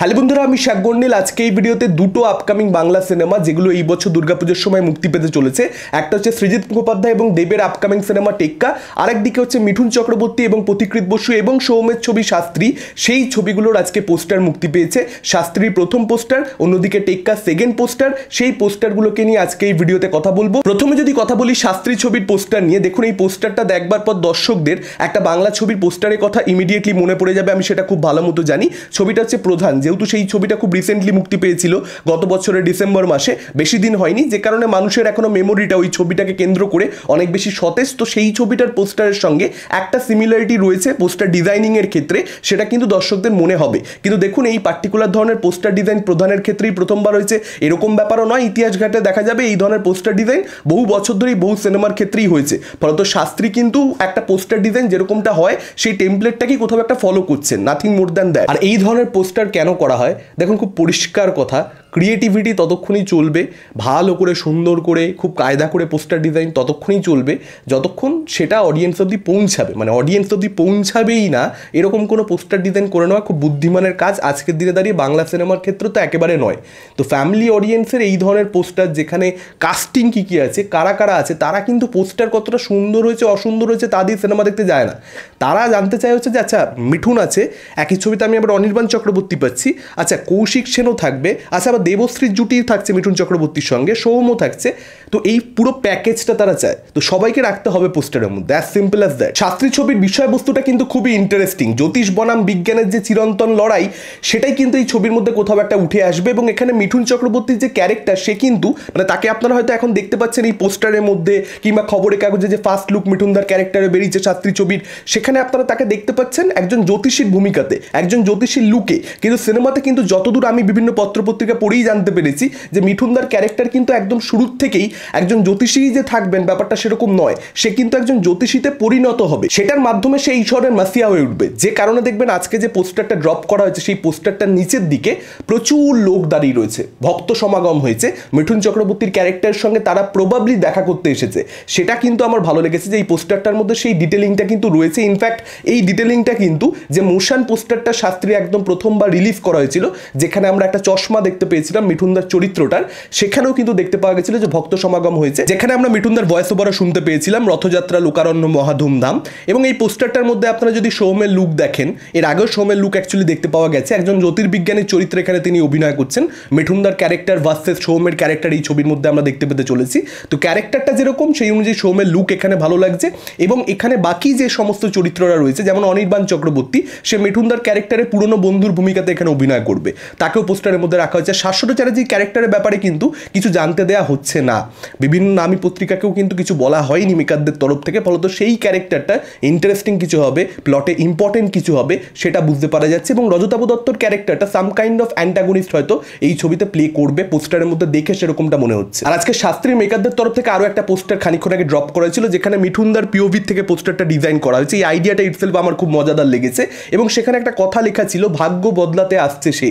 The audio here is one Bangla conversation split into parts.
হ্যালো বন্ধুরা আমি শেখ গন্ডিল আজকে এই ভিডিওতে দুটো আপকামিং বাংলা সিনেমা যেগুলো এই বছর দুর্গাপুজোর সময় মুক্তি পেতে চলেছে একটা হচ্ছে সৃজিৎ মুখোপাধ্যায় এবং দেবের আপকামিং সিনেমা টেক্কা আরেকদিকে হচ্ছে মিঠুন চক্রবর্তী এবং প্রতিকৃত বসু এবং সৌমের ছবি শাস্ত্রী সেই ছবিগুলোর আজকে পোস্টার মুক্তি পেয়েছে শাস্ত্রীর প্রথম পোস্টার অন্যদিকে টেক্কা সেকেন্ড পোস্টার সেই পোস্টারগুলোকে নিয়ে আজকে এই ভিডিওতে কথা বলবো প্রথমে যদি কথা বলি শাস্ত্রী ছবির পোস্টার নিয়ে দেখুন এই পোস্টারটা দেখবার পর দর্শকদের একটা বাংলা ছবির পোস্টারের কথা ইমিডিয়েটলি মনে পড়ে যাবে আমি সেটা খুব ভালো মতো জানি ছবিটা হচ্ছে প্রধান যেহেতু সেই ছবিটা খুব রিসেন্টলি মুক্তি পেয়েছিল গত বছরের ডিসেম্বর মাসে বেশি দিন হয়নি যে কারণে মানুষের এখনও মেমোরিটা ওই ছবিটাকে কেন্দ্র করে অনেক বেশি সতেজ তো সেই ছবিটার পোস্টারের সঙ্গে একটা সিমিলারিটি রয়েছে পোস্টার ডিজাইনিংয়ের ক্ষেত্রে সেটা কিন্তু দর্শকদের মনে হবে কিন্তু দেখুন এই পার্টিকুলার ধরনের পোস্টার ডিজাইন প্রধানের ক্ষেত্রেই প্রথমবার হয়েছে এরকম ব্যাপারও নয় ইতিহাস ঘাটে দেখা যাবে এই ধরনের পোস্টার ডিজাইন বহু বছর ধরেই বহু সিনেমার ক্ষেত্রেই হয়েছে ফলত শাস্ত্রী কিন্তু একটা পোস্টার ডিজাইন যেরকমটা হয় সেই টেমপ্লেটটাকেই কোথাও একটা ফলো করছেন নাথিং মোর দ্যান দ্যাট আর এই ধরনের পোস্টার কেন করা হয় দেখুন খুব পরিষ্কার কথা ক্রিয়েটিভিটি ততক্ষণই চলবে ভালো করে সুন্দর করে খুব কায়দা করে পোস্টার ডিজাইন ততক্ষণই চলবে যতক্ষণ সেটা অডিয়েন্স অবধি পৌঁছাবে মানে অডিয়েন্স অব্দি পৌঁছাবেই না এরকম কোনো পোস্টার ডিজাইন করে নেওয়া খুব বুদ্ধিমানের কাজ আজকের দিনে দাঁড়িয়ে বাংলা সিনেমার ক্ষেত্রে তো একেবারে নয় তো ফ্যামিলি অডিয়েন্সের এই ধরনের পোস্টার যেখানে কাস্টিং কী কী আছে কারা কারা আছে তারা কিন্তু পোস্টার কতটা সুন্দর হয়েছে অসুন্দর হয়েছে তা দিয়ে সিনেমা দেখতে যায় না তারা জানতে চায় হচ্ছে যে আচ্ছা মিঠুন আছে একই ছবিতে আমি আবার অনির্বাণ চক্রবর্তী পাচ্ছি আচ্ছা কৌশিক সেনও থাকবে আচ্ছা আবার দেবশ্রীর জুটি থাকছে মিঠুন চক্রবর্তীর সঙ্গে সৌমও থাকছে তো এই পুরো প্যাকেজটা তারা চায় তো সবাইকে রাখতে হবে পোস্টারের মধ্যে as simple as that Shastri ছবির বিষয়বস্তুটা কিন্তু খুবই ইন্টারেস্টিং জ্যোতিষ বনাম বিজ্ঞানের যে চিরন্তন লড়াই সেটাই কিন্তু এই ছবির মধ্যে কোথাও একটা উঠে আসবে এবং এখানে মিঠুন চক্রবর্তীর যে ক্যারেক্টার সে কিন্তু মানে তাকে আপনারা হয়তো এখন দেখতে পাচ্ছেন এই পোস্টারের মধ্যে কিংবা খবরের কাগজে যে ফার্স্ট লুক মিঠুনদার ক্যারেক্টারে বেরিয়েছে শাস্ত্রী ছবির সেখানে আপনারা তাকে দেখতে পাচ্ছেন একজন জ্যোতিষীর ভূমিকাতে একজন জ্যোতিষীর লুকে কিন্তু সিনেমাতে কিন্তু যতদূর আমি বিভিন্ন পত্রপত্রিকা পড়ি পরেই জানতে পেরেছি যে মিঠুনদার ক্যারেক্টার কিন্তু একদম শুরুর থেকেই একজন জ্যোতিষী যে থাকবেন ব্যাপারটা সেরকম নয় সে কিন্তু একজন জ্যোতিষীতে পরিণত হবে সেটার মাধ্যমে সে ঈশ্বরের মাসিয়া হয়ে উঠবে যে কারণে দেখবেন আজকে যে পোস্টারটা ড্রপ করা হয়েছে সেই পোস্টারটার নিচের দিকে প্রচুর লোক দাঁড়িয়ে রয়েছে ভক্ত সমাগম হয়েছে মিঠুন চক্রবর্তীর ক্যারেক্টারের সঙ্গে তারা প্রবাবলি দেখা করতে এসেছে সেটা কিন্তু আমার ভালো লেগেছে যে এই পোস্টারটার মধ্যে সেই ডিটেলিংটা কিন্তু রয়েছে ইনফ্যাক্ট এই ডিটেলিংটা কিন্তু যে মোশান পোস্টারটা শাস্ত্রী একদম প্রথমবার রিলিফ করা হয়েছিল যেখানে আমরা একটা চশমা দেখতে পেয়েছি দিয়েছিলাম মিঠুনদার চরিত্রটার সেখানেও কিন্তু দেখতে পাওয়া গেছিল যে ভক্ত সমাগম হয়েছে যেখানে আমরা মিঠুনদার ভয়েস ওভারও শুনতে পেয়েছিলাম রথযাত্রা লোকারণ্য মহাধুমধাম এবং এই পোস্টারটার মধ্যে আপনারা যদি সৌমের লুক দেখেন এর আগেও সৌমের লুক অ্যাকচুয়ালি দেখতে পাওয়া গেছে একজন জ্যোতির্বিজ্ঞানের চরিত্র এখানে তিনি অভিনয় করছেন মিঠুনদার ক্যারেক্টার ভার্সেস সৌমের ক্যারেক্টার এই ছবির মধ্যে আমরা দেখতে পেতে চলেছি তো ক্যারেক্টারটা যেরকম সেই অনুযায়ী সৌমের লুক এখানে ভালো লাগছে এবং এখানে বাকি যে সমস্ত চরিত্ররা রয়েছে যেমন অনির্বাণ চক্রবর্তী সে মিঠুনদার ক্যারেক্টারের পুরনো বন্ধুর ভূমিকাতে এখানে অভিনয় করবে তাকেও পোস্টারের মধ্যে রাখা হয়েছে পার্শ্বদ চ্যাটার্জির ক্যারেক্টারের ব্যাপারে কিন্তু কিছু জানতে দেয়া হচ্ছে না বিভিন্ন নামী পত্রিকাকেও কিন্তু কিছু বলা হয়নি মেকারদের তরফ থেকে ফলত সেই ক্যারেক্টারটা ইন্টারেস্টিং কিছু হবে প্লটে ইম্পর্টেন্ট কিছু হবে সেটা বুঝতে পারা যাচ্ছে এবং রজতাবু দত্তর ক্যারেক্টারটা সাম কাইন্ড অফ অ্যান্টাগনিস্ট হয়তো এই ছবিতে প্লে করবে পোস্টারের মধ্যে দেখে সেরকমটা মনে হচ্ছে আর আজকে শাস্ত্রীর মেকারদের তরফ থেকে আরও একটা পোস্টার খানিক্ষণ আগে ড্রপ করা হয়েছিল যেখানে মিঠুনদার পিওভির থেকে পোস্টারটা ডিজাইন করা হয়েছে এই আইডিয়াটা ইটসেলফ আমার খুব মজাদার লেগেছে এবং সেখানে একটা কথা লেখা ছিল ভাগ্য বদলাতে আসছে সে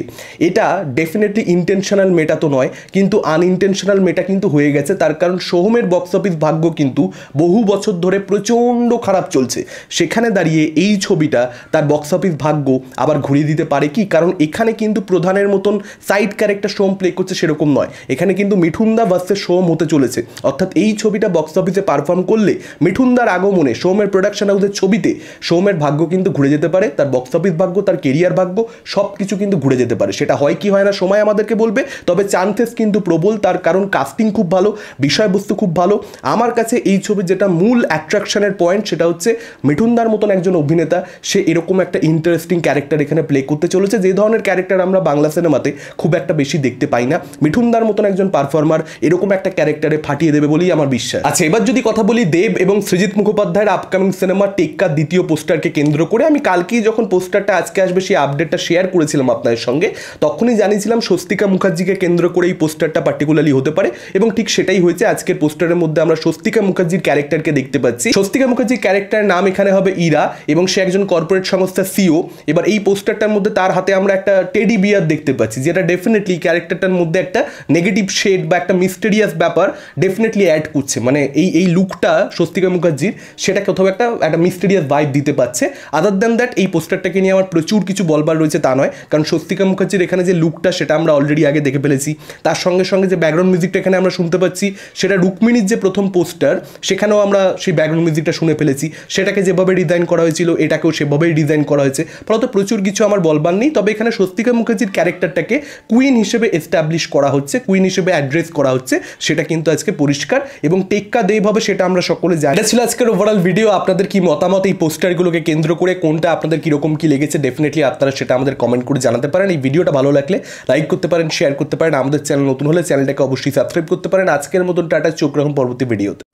এটা ডেফিনেটলি ইন্টেনশনাল মেটা তো নয় কিন্তু আনইনটেনশনাল মেটা কিন্তু হয়ে গেছে তার কারণ সোহমের বক্স অফিস ভাগ্য কিন্তু বহু বছর ধরে প্রচণ্ড খারাপ চলছে সেখানে দাঁড়িয়ে এই ছবিটা তার বক্স অফিস ভাগ্য আবার ঘুরিয়ে দিতে পারে কি কারণ এখানে কিন্তু প্রধানের মতন সাইড ক্যারেক্টার সোম প্লে করছে সেরকম নয় এখানে কিন্তু মিঠুন্দা বাসের সোম হতে চলেছে অর্থাৎ এই ছবিটা বক্স অফিসে পারফর্ম করলে মিঠুন্দার আগমনে সোমের প্রোডাকশন হাউসের ছবিতে সোমের ভাগ্য কিন্তু ঘুরে যেতে পারে তার বক্স অফিস ভাগ্য তার কেরিয়ার ভাগ্য সব কিছু কিন্তু ঘুরে যেতে পারে সেটা হয় কি হয় না সময় আমাদেরকে আপনাকে বলবে তবে চান্সেস কিন্তু প্রবল তার কারণ কাস্টিং খুব ভালো বিষয়বস্তু খুব ভালো আমার কাছে এই ছবির যেটা মূল অ্যাট্রাকশনের পয়েন্ট সেটা হচ্ছে মিঠুনদার মতন একজন অভিনেতা সে এরকম একটা ইন্টারেস্টিং ক্যারেক্টার এখানে প্লে করতে চলেছে যে ধরনের ক্যারেক্টার আমরা বাংলা সিনেমাতে খুব একটা বেশি দেখতে পাই না মিঠুনদার মতন একজন পারফর্মার এরকম একটা ক্যারেক্টারে ফাটিয়ে দেবে বলেই আমার বিশ্বাস আচ্ছা এবার যদি কথা বলি দেব এবং সৃজিত মুখোপাধ্যায়ের আপকামিং সিনেমা টেক্কার দ্বিতীয় পোস্টারকে কেন্দ্র করে আমি কালকেই যখন পোস্টারটা আজকে আসবে সেই আপডেটটা শেয়ার করেছিলাম আপনাদের সঙ্গে তখনই জানিয়েছিলাম স্বস্তিকা দীপিকা মুখার্জিকে কেন্দ্র করে এই পোস্টারটা পার্টিকুলারলি হতে পারে এবং ঠিক সেটাই হয়েছে আজকের পোস্টারের মধ্যে আমরা স্বস্তিকা মুখার্জির ক্যারেক্টারকে দেখতে পাচ্ছি স্বস্তিকা মুখার্জির ক্যারেক্টার নাম এখানে হবে ইরা এবং সে একজন কর্পোরেট সংস্থার সিও এবার এই পোস্টারটার মধ্যে তার হাতে আমরা একটা টেডি বিয়ার দেখতে পাচ্ছি যেটা ডেফিনেটলি ক্যারেক্টারটার মধ্যে একটা নেগেটিভ শেড বা একটা মিস্টেরিয়াস ব্যাপার ডেফিনেটলি অ্যাড করছে মানে এই এই লুকটা স্বস্তিকা মুখার্জির সেটা কোথাও একটা একটা মিস্টেরিয়াস ভাইব দিতে পারছে আদার দ্যান দ্যাট এই পোস্টারটাকে নিয়ে আমার প্রচুর কিছু বলবার রয়েছে তা নয় কারণ স্বস্তিকা মুখার্জির এখানে যে লুকটা সেটা আমরা অলরেডি অলরেডি আগে দেখে ফেলেছি তার সঙ্গে সঙ্গে যে ব্যাকগ্রাউন্ড মিউজিকটা এখানে আমরা শুনতে পাচ্ছি সেটা রুক্মিণীর যে প্রথম পোস্টার সেখানেও আমরা সেই ব্যাকগ্রাউন্ড মিউজিকটা শুনে ফেলেছি সেটাকে যেভাবে ডিজাইন করা হয়েছিল এটাকেও সেভাবেই ডিজাইন করা হয়েছে ফলত প্রচুর কিছু আমার বলবার নেই তবে এখানে স্বস্তিকা মুখার্জির ক্যারেক্টারটাকে কুইন হিসেবে এস্টাবলিশ করা হচ্ছে কুইন হিসেবে অ্যাড্রেস করা হচ্ছে সেটা কিন্তু আজকে পরিষ্কার এবং টেক্কা দেব হবে সেটা আমরা সকলে জানি এটা ছিল আজকের ওভারঅল ভিডিও আপনাদের কি মতামত এই পোস্টারগুলোকে কেন্দ্র করে কোনটা আপনাদের কীরকম কী লেগেছে ডেফিনেটলি আপনারা সেটা আমাদের কমেন্ট করে জানাতে পারেন এই ভিডিওটা ভালো লাগলে লাইক করতে পারেন পারেন শেয়ার করতে পারেন আমাদের চ্যানেল নতুন হলে চ্যানেলটাকে অবশ্যই সাবস্ক্রাইব করতে পারেন আজকের মতন টাটা চোখ রাখুন পরবর্তী ভিডিওতে